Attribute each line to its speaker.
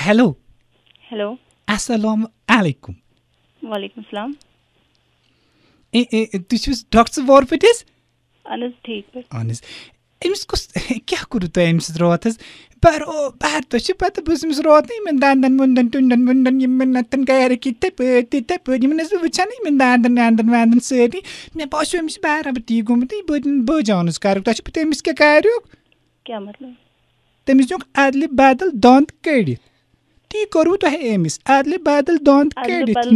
Speaker 1: hello hello अस्सलाम वालेकुम
Speaker 2: वालेकुम सलाम
Speaker 1: ए ए तुझे डॉक्टर बोर अनस ठीक पर अनस एम्स कुस क्या करूँ तो एम्स रोहत है पर ओ बाहर तो शिप आता बस एम्स रोहत नहीं मैं दान दान मुंडन टुन दान मुंडन ये मैं नतन कह रहे कि ते पे ते ते पे ये मैंने सब बचा नहीं मैं दान दान दान दान दान से नहीं मैं पास एम्स बाहर अब ठीक हूँ मैं तो ये बोल बोल जाऊँ कार्य क्या मतलब تٔمِس دِیُکھ اَدلہِ بدل دنٛد کٔڑِتھ تی کوٚروٕ تۄہہِ أمِس اَدلہِ بدل دنٛد کٔڑِتھ